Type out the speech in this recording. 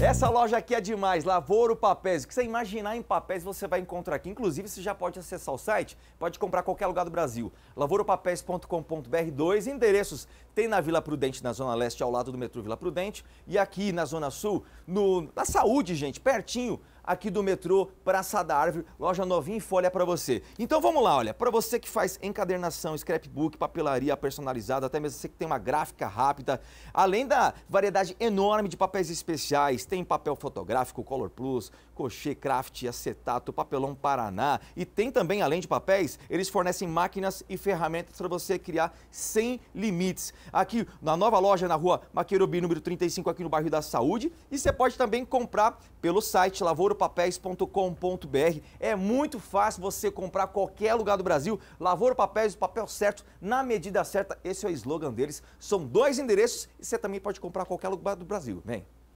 Essa loja aqui é demais, Lavouro Papéis. O que você imaginar em papéis você vai encontrar aqui. Inclusive, você já pode acessar o site, pode comprar qualquer lugar do Brasil. lavouropapéis.com.br, dois endereços. Tem na Vila Prudente, na Zona Leste, ao lado do metrô Vila Prudente. E aqui na Zona Sul, no, na Saúde, gente, pertinho aqui do metrô Praça da Árvore, loja novinha em folha para você. Então vamos lá, olha, para você que faz encadernação, scrapbook, papelaria personalizada, até mesmo você que tem uma gráfica rápida, além da variedade enorme de papéis especiais, tem papel fotográfico Color Plus, cochê, craft, acetato, papelão Paraná e tem também, além de papéis, eles fornecem máquinas e ferramentas para você criar sem limites. Aqui na nova loja na rua Maquerobi, número 35, aqui no bairro da Saúde, e você pode também comprar pelo site Lavoura lavouropapéis.com.br. É muito fácil você comprar qualquer lugar do Brasil. Lavoura Papéis, o papel certo, na medida certa. Esse é o slogan deles. São dois endereços e você também pode comprar qualquer lugar do Brasil. Vem!